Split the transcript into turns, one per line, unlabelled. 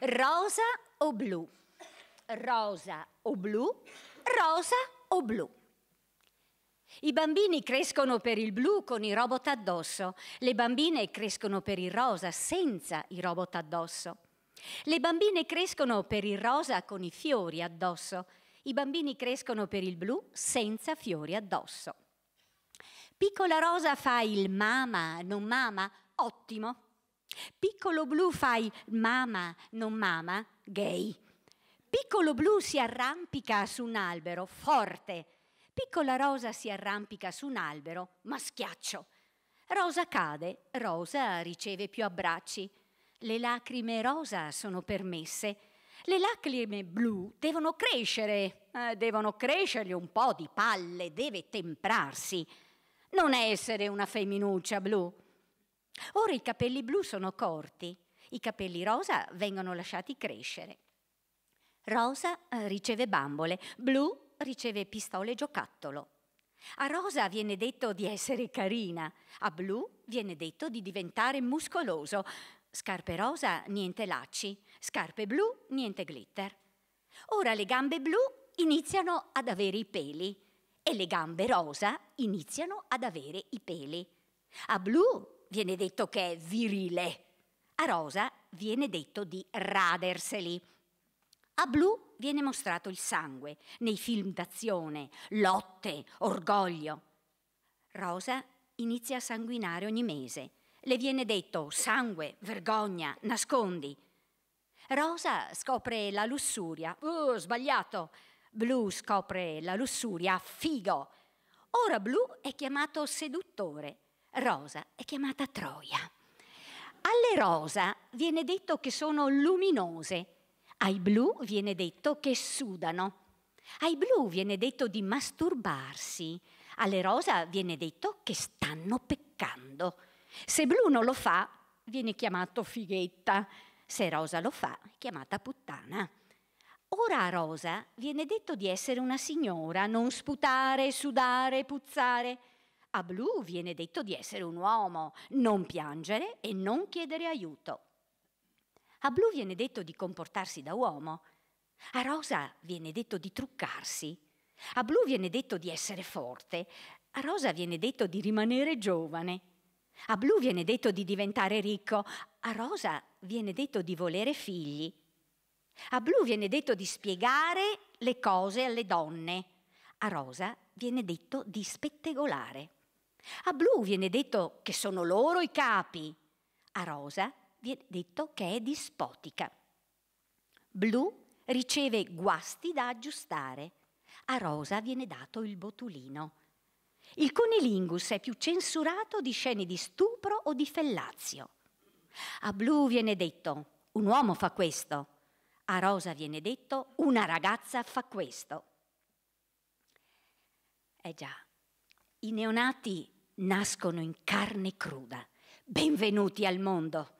Rosa o blu? Rosa o blu? Rosa o blu? I bambini crescono per il blu con i robot addosso, le bambine crescono per il rosa senza i robot addosso. Le bambine crescono per il rosa con i fiori addosso, i bambini crescono per il blu senza fiori addosso. Piccola Rosa fa il mama, non mama, ottimo. Piccolo blu fai mama, non mama, gay. Piccolo blu si arrampica su un albero, forte. Piccola rosa si arrampica su un albero, ma schiaccio. Rosa cade, rosa riceve più abbracci. Le lacrime rosa sono permesse. Le lacrime blu devono crescere, eh, devono crescergli un po' di palle, deve temprarsi. Non essere una femminuccia blu. Ora i capelli blu sono corti, i capelli rosa vengono lasciati crescere. Rosa eh, riceve bambole, blu riceve pistole giocattolo. A rosa viene detto di essere carina, a blu viene detto di diventare muscoloso. Scarpe rosa, niente lacci, scarpe blu, niente glitter. Ora le gambe blu iniziano ad avere i peli e le gambe rosa iniziano ad avere i peli. A blu viene detto che è virile, a rosa viene detto di raderseli. A blu viene mostrato il sangue nei film d'azione, lotte, orgoglio. Rosa inizia a sanguinare ogni mese. Le viene detto sangue, vergogna, nascondi. Rosa scopre la lussuria. Oh, sbagliato. Blu scopre la lussuria, figo. Ora blu è chiamato seduttore rosa è chiamata Troia. Alle rosa viene detto che sono luminose, ai blu viene detto che sudano, ai blu viene detto di masturbarsi, alle rosa viene detto che stanno peccando. Se blu non lo fa, viene chiamato fighetta, se rosa lo fa, è chiamata puttana. Ora a Rosa viene detto di essere una signora, non sputare, sudare, puzzare. A Blu viene detto di essere un uomo, non piangere e non chiedere aiuto. A Blu viene detto di comportarsi da uomo. A Rosa viene detto di truccarsi. A Blu viene detto di essere forte. A Rosa viene detto di rimanere giovane. A Blu viene detto di diventare ricco. A Rosa viene detto di volere figli. A Blu viene detto di spiegare le cose alle donne. A Rosa viene detto di spettegolare. A blu viene detto che sono loro i capi, a rosa viene detto che è dispotica. Blu riceve guasti da aggiustare, a rosa viene dato il botulino. Il cunilingus è più censurato di scene di stupro o di fellazio. A blu viene detto un uomo fa questo, a rosa viene detto una ragazza fa questo. Eh già, i neonati nascono in carne cruda. Benvenuti al mondo.